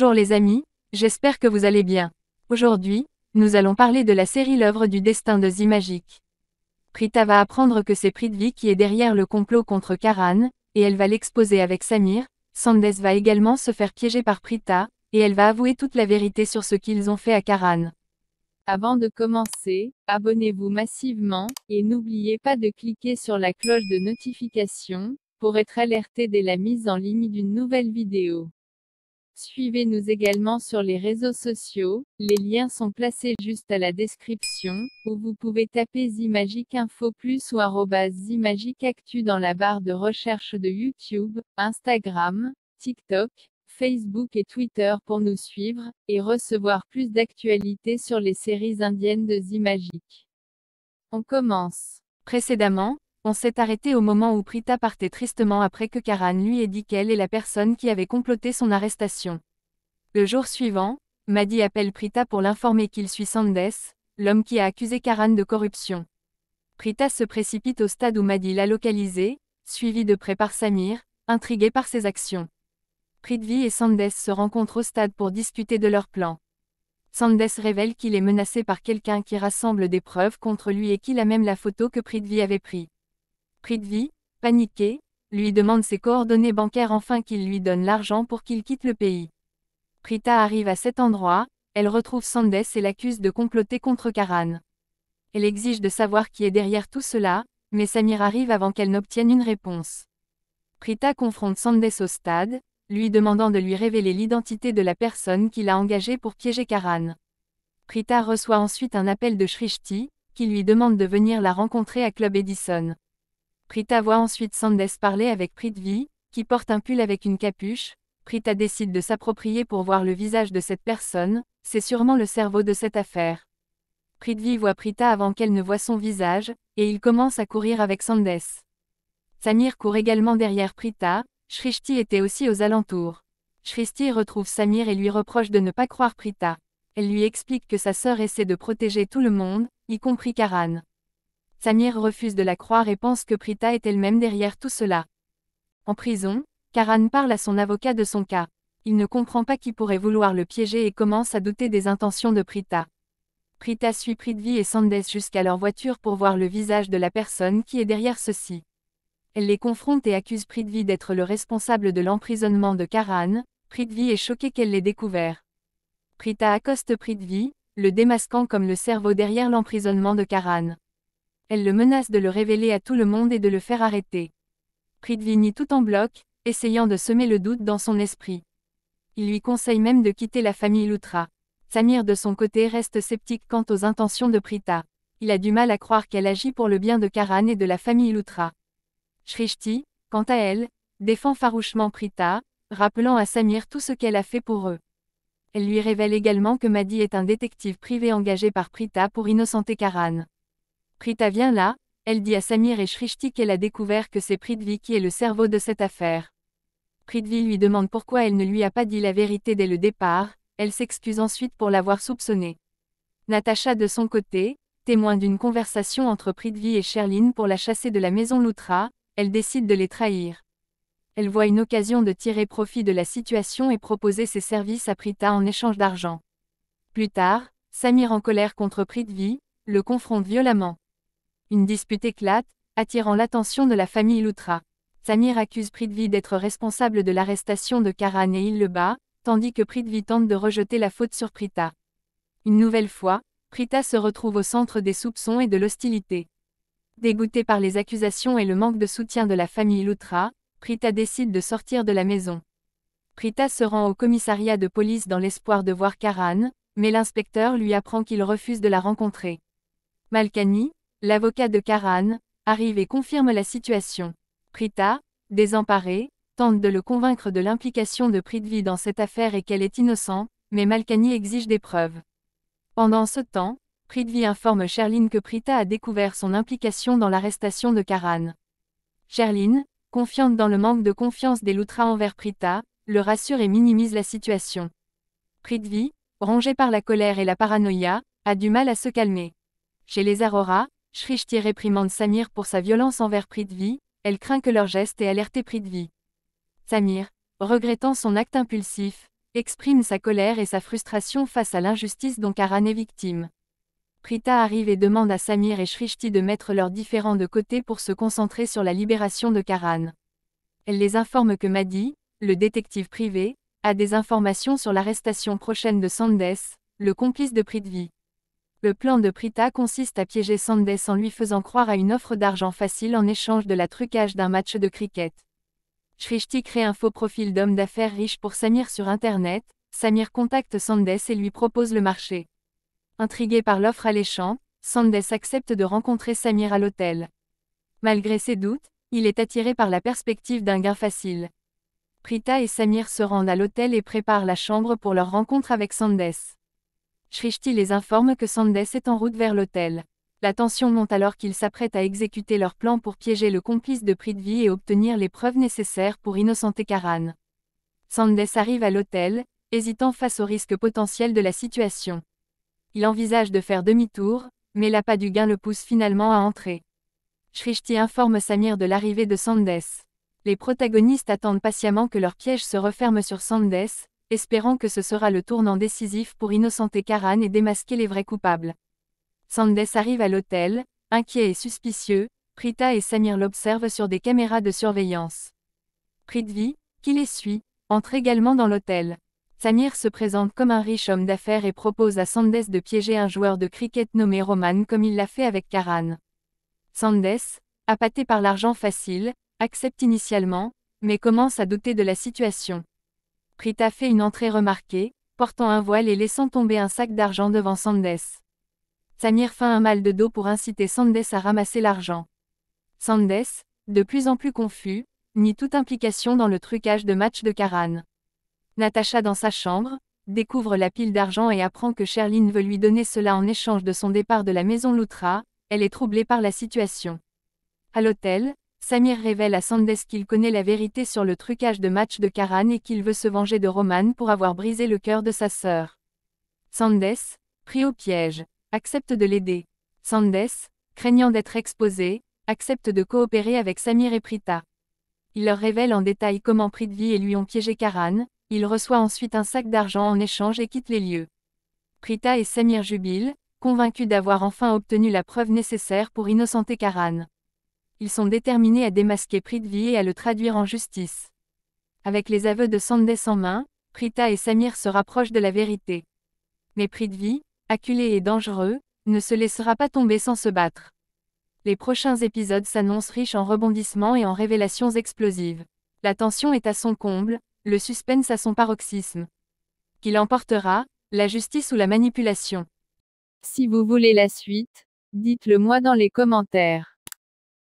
Bonjour les amis, j'espère que vous allez bien. Aujourd'hui, nous allons parler de la série L'œuvre du destin de Magic. Prita va apprendre que c'est Prithvi qui est derrière le complot contre Karan, et elle va l'exposer avec Samir, Sandes va également se faire piéger par Prita, et elle va avouer toute la vérité sur ce qu'ils ont fait à Karan. Avant de commencer, abonnez-vous massivement, et n'oubliez pas de cliquer sur la cloche de notification, pour être alerté dès la mise en ligne d'une nouvelle vidéo. Suivez-nous également sur les réseaux sociaux, les liens sont placés juste à la description, ou vous pouvez taper Zimagic Info Plus ou Zimagic Actu dans la barre de recherche de YouTube, Instagram, TikTok, Facebook et Twitter pour nous suivre, et recevoir plus d'actualités sur les séries indiennes de Zimagic. On commence. Précédemment, on s'est arrêté au moment où Prita partait tristement après que Karan lui ait dit qu'elle est la personne qui avait comploté son arrestation. Le jour suivant, Madi appelle Prita pour l'informer qu'il suit Sandes, l'homme qui a accusé Karan de corruption. Prita se précipite au stade où Madi l'a localisé, suivi de près par Samir, intrigué par ses actions. Prithvi et Sandes se rencontrent au stade pour discuter de leur plan. Sandes révèle qu'il est menacé par quelqu'un qui rassemble des preuves contre lui et qu'il a même la photo que Prithvi avait prise. Pritvi, paniqué, lui demande ses coordonnées bancaires enfin qu'il lui donne l'argent pour qu'il quitte le pays. Prita arrive à cet endroit, elle retrouve Sandes et l'accuse de comploter contre Karan. Elle exige de savoir qui est derrière tout cela, mais Samir arrive avant qu'elle n'obtienne une réponse. Prita confronte Sandes au stade, lui demandant de lui révéler l'identité de la personne qui l'a engagée pour piéger Karan. Prita reçoit ensuite un appel de Shrishti, qui lui demande de venir la rencontrer à Club Edison. Prita voit ensuite Sandes parler avec Prithvi, qui porte un pull avec une capuche. Prita décide de s'approprier pour voir le visage de cette personne, c'est sûrement le cerveau de cette affaire. Prithvi voit Prita avant qu'elle ne voit son visage, et il commence à courir avec Sandes. Samir court également derrière Prita, Shrishti était aussi aux alentours. Shrishti retrouve Samir et lui reproche de ne pas croire Prita. Elle lui explique que sa sœur essaie de protéger tout le monde, y compris Karan. Samir refuse de la croire et pense que Prita est elle-même derrière tout cela. En prison, Karan parle à son avocat de son cas. Il ne comprend pas qui pourrait vouloir le piéger et commence à douter des intentions de Prita. Prita suit Prithvi et Sandes jusqu'à leur voiture pour voir le visage de la personne qui est derrière ceci. Elle les confronte et accuse Prithvi d'être le responsable de l'emprisonnement de Karan. Prithvi est choquée qu'elle l'ait découvert. Prita accoste Prithvi, le démasquant comme le cerveau derrière l'emprisonnement de Karan elle le menace de le révéler à tout le monde et de le faire arrêter. Prithvini tout en bloc, essayant de semer le doute dans son esprit. Il lui conseille même de quitter la famille Lutra. Samir de son côté reste sceptique quant aux intentions de Prita. Il a du mal à croire qu'elle agit pour le bien de Karan et de la famille Lutra. Shrishti, quant à elle, défend farouchement Prita, rappelant à Samir tout ce qu'elle a fait pour eux. Elle lui révèle également que Madi est un détective privé engagé par Prita pour innocenter Karan. Prita vient là, elle dit à Samir et Shrishti qu'elle a découvert que c'est Prithvi qui est le cerveau de cette affaire. Prithvi lui demande pourquoi elle ne lui a pas dit la vérité dès le départ, elle s'excuse ensuite pour l'avoir soupçonnée. Natacha de son côté, témoin d'une conversation entre Prithvi et Sherline pour la chasser de la maison Loutra, elle décide de les trahir. Elle voit une occasion de tirer profit de la situation et proposer ses services à Prita en échange d'argent. Plus tard, Samir en colère contre Prithvi, le confronte violemment. Une dispute éclate, attirant l'attention de la famille Loutra. Samir accuse Prithvi d'être responsable de l'arrestation de Karan et il le bat, tandis que Prithvi tente de rejeter la faute sur Prita. Une nouvelle fois, Prita se retrouve au centre des soupçons et de l'hostilité. Dégoûtée par les accusations et le manque de soutien de la famille Loutra, Prita décide de sortir de la maison. Prita se rend au commissariat de police dans l'espoir de voir Karan, mais l'inspecteur lui apprend qu'il refuse de la rencontrer. Malkani, L'avocat de Karan arrive et confirme la situation. Prita, désemparée, tente de le convaincre de l'implication de Prithvi dans cette affaire et qu'elle est innocente, mais Malkani exige des preuves. Pendant ce temps, Prithvi informe Sherline que Prita a découvert son implication dans l'arrestation de Karan. Sherline, confiante dans le manque de confiance des loutras envers Prita, le rassure et minimise la situation. Prithvi, rongé par la colère et la paranoïa, a du mal à se calmer. Chez les Aurora, Shrishti réprimande Samir pour sa violence envers Prithvi, elle craint que leur geste ait alerté Prithvi. Samir, regrettant son acte impulsif, exprime sa colère et sa frustration face à l'injustice dont Karan est victime. Prita arrive et demande à Samir et Shrishti de mettre leurs différends de côté pour se concentrer sur la libération de Karan. Elle les informe que Madi, le détective privé, a des informations sur l'arrestation prochaine de Sandes, le complice de Prithvi. Le plan de Prita consiste à piéger Sandes en lui faisant croire à une offre d'argent facile en échange de la trucage d'un match de cricket. Shrishti crée un faux profil d'homme d'affaires riche pour Samir sur Internet, Samir contacte Sandes et lui propose le marché. Intrigué par l'offre alléchante, Sandes accepte de rencontrer Samir à l'hôtel. Malgré ses doutes, il est attiré par la perspective d'un gain facile. Prita et Samir se rendent à l'hôtel et préparent la chambre pour leur rencontre avec Sandes. Shrishti les informe que Sandes est en route vers l'hôtel. La tension monte alors qu'ils s'apprêtent à exécuter leur plan pour piéger le complice de Prithvi et obtenir les preuves nécessaires pour innocenter Karan. Sandes arrive à l'hôtel, hésitant face au risque potentiel de la situation. Il envisage de faire demi-tour, mais l'appât du gain le pousse finalement à entrer. Shrishti informe Samir de l'arrivée de Sandes. Les protagonistes attendent patiemment que leur piège se referme sur Sandes, espérant que ce sera le tournant décisif pour innocenter Karan et démasquer les vrais coupables. Sandes arrive à l'hôtel, inquiet et suspicieux, Prita et Samir l'observent sur des caméras de surveillance. Prithvi, qui les suit, entre également dans l'hôtel. Samir se présente comme un riche homme d'affaires et propose à Sandes de piéger un joueur de cricket nommé Roman comme il l'a fait avec Karan. Sandes, appâté par l'argent facile, accepte initialement, mais commence à douter de la situation. Prita fait une entrée remarquée, portant un voile et laissant tomber un sac d'argent devant Sandes. Samir feint un mal de dos pour inciter Sandes à ramasser l'argent. Sandes, de plus en plus confus, nie toute implication dans le trucage de match de Karan. Natacha dans sa chambre, découvre la pile d'argent et apprend que Sherline veut lui donner cela en échange de son départ de la maison Loutra, elle est troublée par la situation. À l'hôtel, Samir révèle à Sandes qu'il connaît la vérité sur le trucage de match de Karan et qu'il veut se venger de Roman pour avoir brisé le cœur de sa sœur. Sandes, pris au piège, accepte de l'aider. Sandes, craignant d'être exposé, accepte de coopérer avec Samir et Prita. Il leur révèle en détail comment Prithvi et lui ont piégé Karan, il reçoit ensuite un sac d'argent en échange et quitte les lieux. Prita et Samir jubilent, convaincus d'avoir enfin obtenu la preuve nécessaire pour innocenter Karan ils sont déterminés à démasquer Prithvi et à le traduire en justice. Avec les aveux de Sandes en main, Prita et Samir se rapprochent de la vérité. Mais Prithvi, acculé et dangereux, ne se laissera pas tomber sans se battre. Les prochains épisodes s'annoncent riches en rebondissements et en révélations explosives. La tension est à son comble, le suspense à son paroxysme. Qui l'emportera, la justice ou la manipulation. Si vous voulez la suite, dites-le moi dans les commentaires.